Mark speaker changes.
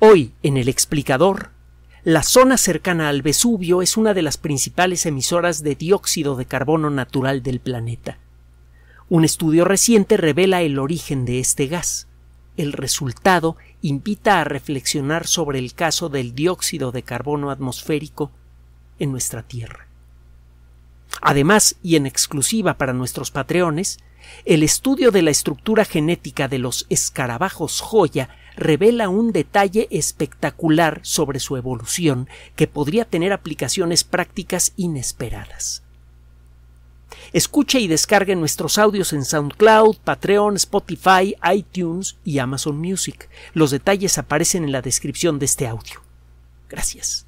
Speaker 1: Hoy, en el explicador, la zona cercana al Vesubio es una de las principales emisoras de dióxido de carbono natural del planeta. Un estudio reciente revela el origen de este gas. El resultado invita a reflexionar sobre el caso del dióxido de carbono atmosférico en nuestra Tierra. Además, y en exclusiva para nuestros patreones, el estudio de la estructura genética de los escarabajos joya revela un detalle espectacular sobre su evolución que podría tener aplicaciones prácticas inesperadas. Escuche y descargue nuestros audios en SoundCloud, Patreon, Spotify, iTunes y Amazon Music. Los detalles aparecen en la descripción de este audio.
Speaker 2: Gracias.